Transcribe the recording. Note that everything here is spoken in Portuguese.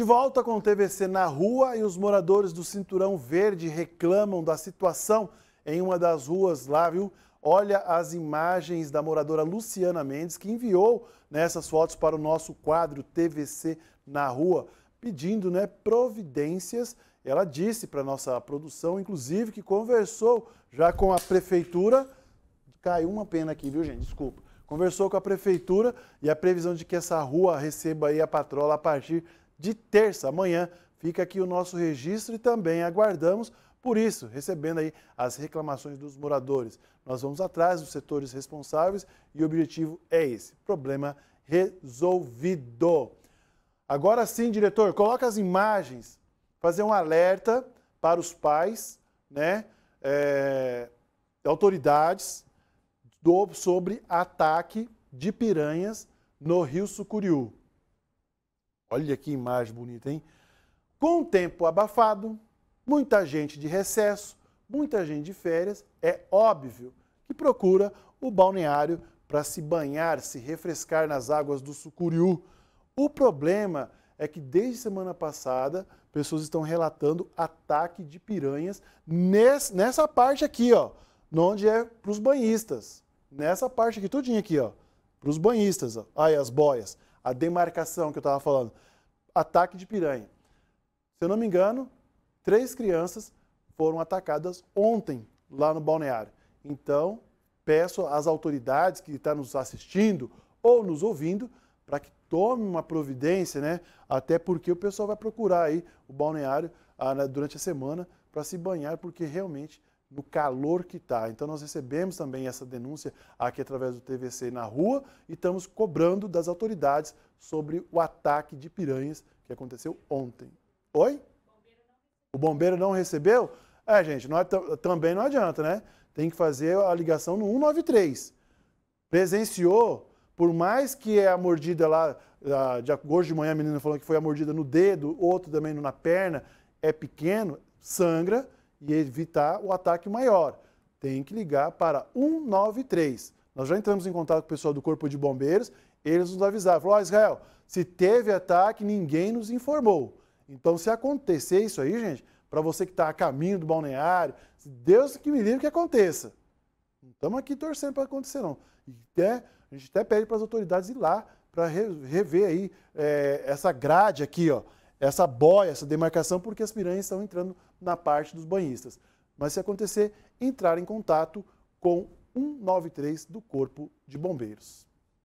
De volta com o TVC na rua e os moradores do Cinturão Verde reclamam da situação em uma das ruas lá, viu? Olha as imagens da moradora Luciana Mendes, que enviou nessas né, fotos para o nosso quadro TVC na rua, pedindo né, providências. Ela disse para a nossa produção, inclusive, que conversou já com a prefeitura. Caiu uma pena aqui, viu, gente? Desculpa. Conversou com a prefeitura e a previsão de que essa rua receba aí a patrola a partir de terça. Amanhã fica aqui o nosso registro e também aguardamos. Por isso, recebendo aí as reclamações dos moradores, nós vamos atrás dos setores responsáveis e o objetivo é esse: problema resolvido. Agora sim, diretor, coloca as imagens, fazer um alerta para os pais, né, é, autoridades do, sobre ataque de piranhas no Rio Sucuriú. Olha que imagem bonita, hein? Com o tempo abafado, muita gente de recesso, muita gente de férias, é óbvio que procura o balneário para se banhar, se refrescar nas águas do Sucuriú. O problema é que desde semana passada, pessoas estão relatando ataque de piranhas nesse, nessa parte aqui, ó, onde é para os banhistas. Nessa parte aqui, tudinho aqui, ó, para os banhistas, ó. Aí as boias a demarcação que eu estava falando, ataque de piranha. Se eu não me engano, três crianças foram atacadas ontem lá no balneário. Então, peço às autoridades que estão tá nos assistindo ou nos ouvindo para que tome uma providência, né? Até porque o pessoal vai procurar aí o balneário ah, né, durante a semana para se banhar, porque realmente no calor que está. Então, nós recebemos também essa denúncia aqui através do TVC na rua e estamos cobrando das autoridades sobre o ataque de piranhas que aconteceu ontem. Oi? O bombeiro não recebeu? É, gente, não é também não adianta, né? Tem que fazer a ligação no 193. Presenciou, por mais que é a mordida lá, de, hoje de manhã a menina falou que foi a mordida no dedo, outro também na perna, é pequeno, sangra e evitar o ataque maior. Tem que ligar para 193. Nós já entramos em contato com o pessoal do Corpo de Bombeiros, eles nos avisaram. Falaram, oh, Israel, se teve ataque, ninguém nos informou. Então, se acontecer isso aí, gente, para você que está a caminho do balneário, Deus que me livre que aconteça. Não estamos aqui torcendo para acontecer, não. E até, né, a gente até pede para as autoridades ir lá para rever aí é, essa grade aqui, ó, essa boia, essa demarcação, porque as piranhas estão entrando na parte dos banhistas. Mas se acontecer, entrar em contato com 193 do Corpo de Bombeiros.